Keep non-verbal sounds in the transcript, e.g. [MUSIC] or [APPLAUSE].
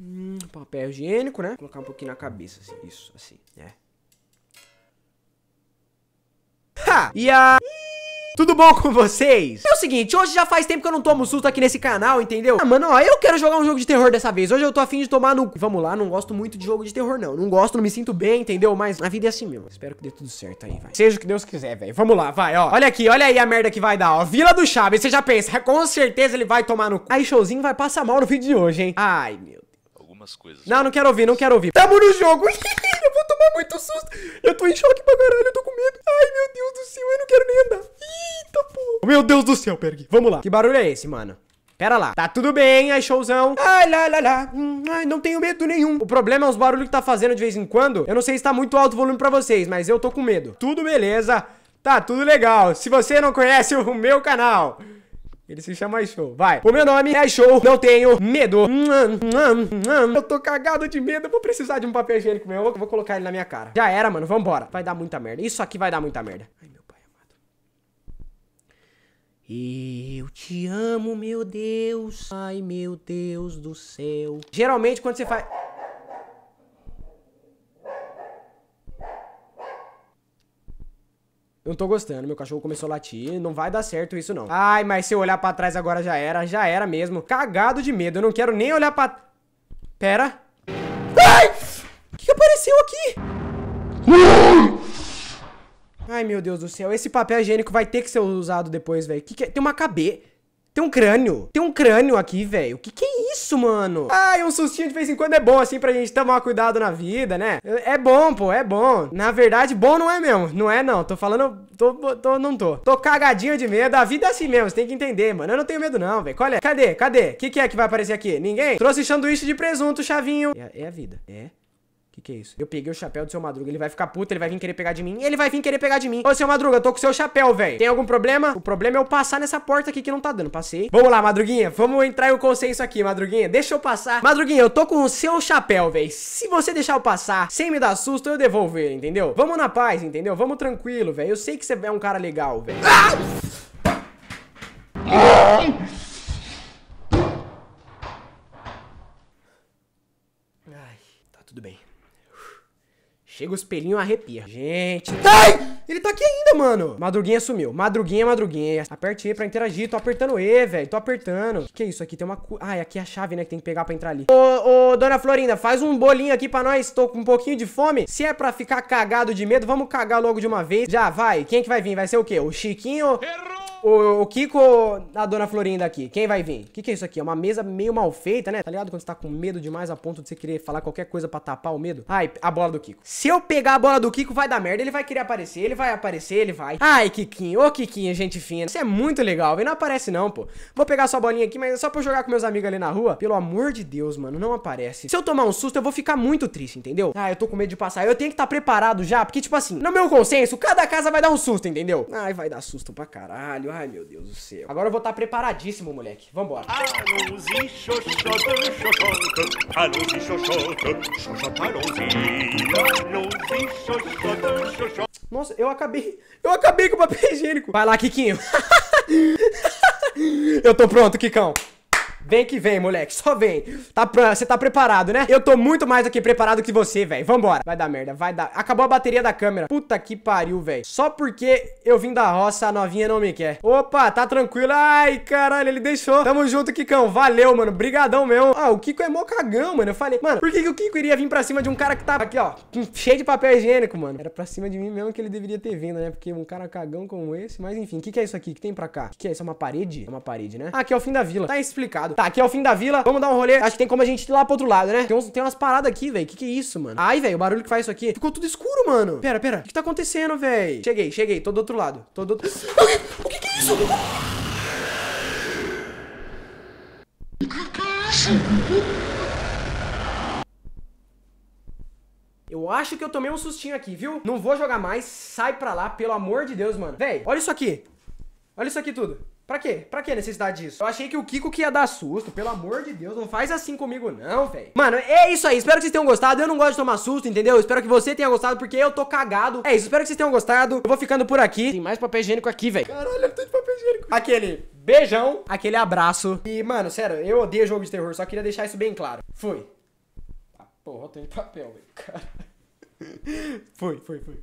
Hum, papel higiênico, né? colocar um pouquinho na cabeça, assim. Isso, assim, né? Ha! E a... Tudo bom com vocês? É o seguinte, hoje já faz tempo que eu não tomo susto aqui nesse canal, entendeu? Ah, mano, ó, eu quero jogar um jogo de terror dessa vez. Hoje eu tô afim de tomar no... Vamos lá, não gosto muito de jogo de terror, não. Não gosto, não me sinto bem, entendeu? Mas a vida é assim mesmo. Espero que dê tudo certo aí, vai. Seja o que Deus quiser, velho. Vamos lá, vai, ó. Olha aqui, olha aí a merda que vai dar, ó. Vila do Chaves, você já pensa, com certeza ele vai tomar no... Aí, showzinho vai passar mal no vídeo de hoje, hein? Ai, meu algumas coisas. Não, não quero ouvir, não quero ouvir. Tamo no jogo! [LAUGHS] eu vou tomar muito susto! Eu tô em choque pra caralho, eu tô com medo. Ai, meu Deus do céu, eu não quero nem andar. Eita, pô. Meu Deus do céu, Perg. Vamos lá. Que barulho é esse, mano? Pera lá. Tá tudo bem, aí showzão. Ai, lá, lá, lá. Hum, ai, não tenho medo nenhum. O problema é os barulhos que tá fazendo de vez em quando. Eu não sei se tá muito alto o volume pra vocês, mas eu tô com medo. Tudo beleza. Tá tudo legal. Se você não conhece o meu canal, ele se chama Show. Vai. O meu nome é Show. Não tenho medo. Eu tô cagado de medo. Eu vou precisar de um papel higiênico meu. Eu vou colocar ele na minha cara. Já era, mano. Vambora. Vai dar muita merda. Isso aqui vai dar muita merda. Ai, meu pai amado. Eu te amo, meu Deus. Ai, meu Deus do céu. Geralmente, quando você faz... Não tô gostando, meu cachorro começou a latir, não vai dar certo isso não. Ai, mas se eu olhar pra trás agora já era, já era mesmo. Cagado de medo, eu não quero nem olhar pra... Pera. Ai! O que, que apareceu aqui? Ai, meu Deus do céu, esse papel higiênico vai ter que ser usado depois, velho. Que que é? Tem uma cabeça... Tem um crânio. Tem um crânio aqui, velho. O que que é isso, mano? Ai, um sustinho de vez em quando é bom, assim, pra gente tomar cuidado na vida, né? É bom, pô, é bom. Na verdade, bom não é mesmo. Não é, não. Tô falando... Tô, tô, não tô. Tô cagadinho de medo. A vida é assim mesmo, você tem que entender, mano. Eu não tenho medo, não, velho. Qual é? Cadê? Cadê? O que que é que vai aparecer aqui? Ninguém? Trouxe sanduíche de presunto, chavinho. É, é a vida. É que, que é isso? Eu peguei o chapéu do seu Madruga. Ele vai ficar puto, ele vai vir querer pegar de mim. Ele vai vir querer pegar de mim. Ô, seu Madruga, eu tô com o seu chapéu, velho. Tem algum problema? O problema é eu passar nessa porta aqui que não tá dando. Passei. Vamos lá, Madruguinha. Vamos entrar em um consenso aqui, Madruguinha. Deixa eu passar. Madruguinha, eu tô com o seu chapéu, velho. Se você deixar eu passar sem me dar susto, eu devolver, entendeu? Vamos na paz, entendeu? Vamos tranquilo, velho. Eu sei que você é um cara legal, velho. Ah! Chega o espelhinho arrepia. Gente. Ai! Ele tá aqui ainda, mano. Madruguinha sumiu. Madruguinha, madruguinha. Aperte E pra interagir. Tô apertando E, velho. Tô apertando. O que é isso aqui? Tem uma... Ai, aqui é a chave, né? Que tem que pegar pra entrar ali. Ô, ô, dona Florinda, faz um bolinho aqui pra nós. Tô com um pouquinho de fome. Se é pra ficar cagado de medo, vamos cagar logo de uma vez. Já, vai. Quem é que vai vir? Vai ser o quê? O Chiquinho... Errou! o, o Kiko a Dona Florinda aqui? Quem vai vir? O que, que é isso aqui? É uma mesa meio mal feita, né? Tá ligado quando você tá com medo demais a ponto de você querer falar qualquer coisa pra tapar o medo? Ai, a bola do Kiko. Se eu pegar a bola do Kiko, vai dar merda. Ele vai querer aparecer, ele vai aparecer, ele vai. Ai, Kikinho, ô Kikinho, gente fina. Isso é muito legal, velho. Não aparece não, pô. Vou pegar sua bolinha aqui, mas é só pra eu jogar com meus amigos ali na rua. Pelo amor de Deus, mano, não aparece. Se eu tomar um susto, eu vou ficar muito triste, entendeu? Ah, eu tô com medo de passar. Eu tenho que estar tá preparado já, porque, tipo assim, no meu consenso, cada casa vai dar um susto, entendeu? Ai, vai dar susto pra caralho caralho. Ai, meu Deus do céu. Agora eu vou estar tá preparadíssimo, moleque. Vambora. Nossa, eu acabei. Eu acabei com o papel higiênico. Vai lá, Kikinho. [LAUGHS] eu tô pronto, Kikão. Vem que vem, moleque. Só vem. Tá pra... Você tá preparado, né? Eu tô muito mais aqui preparado que você, velho. Vambora. Vai dar merda, vai dar. Acabou a bateria da câmera. Puta que pariu, velho. Só porque eu vim da roça, a novinha não me quer. Opa, tá tranquilo. Ai, caralho, ele deixou. Tamo junto, Kikão. Valeu, mano. Brigadão mesmo. Ah, o Kiko é mó cagão, mano. Eu falei, mano, por que, que o Kiko iria vir pra cima de um cara que tá aqui, ó, cheio de papel higiênico, mano? Era pra cima de mim mesmo que ele deveria ter vindo, né? Porque um cara cagão como esse. Mas enfim, o que, que é isso aqui? O que tem pra cá? O que, que é isso? É uma parede? É uma parede, né? Ah, aqui é o fim da vila. Tá explicado. Tá, aqui é o fim da vila. Vamos dar um rolê. Acho que tem como a gente ir lá pro outro lado, né? Tem, uns, tem umas paradas aqui, velho. Que que é isso, mano? Ai, velho, o barulho que faz isso aqui. Ficou tudo escuro, mano. Pera, pera. O que, que tá acontecendo, velho? Cheguei, cheguei. Tô do outro lado. Tô do outro... [GASPS] O que que é isso? Eu acho que eu tomei um sustinho aqui, viu? Não vou jogar mais. Sai pra lá, pelo amor de Deus, mano. Véi, olha isso aqui. Olha isso aqui tudo. Pra quê? Pra que necessidade disso? Eu achei que o Kiko que ia dar susto, pelo amor de Deus, não faz assim comigo não, velho. Mano, é isso aí, espero que vocês tenham gostado, eu não gosto de tomar susto, entendeu? Espero que você tenha gostado, porque eu tô cagado. É isso, espero que vocês tenham gostado, eu vou ficando por aqui. Tem mais papel higiênico aqui, velho. Caralho, eu tô de papel higiênico. Aquele beijão, aquele abraço. E, mano, sério, eu odeio jogo de terror, só queria deixar isso bem claro. Fui. Ah, porra, eu tenho papel, velho, cara. [LAUGHS] fui, foi, foi.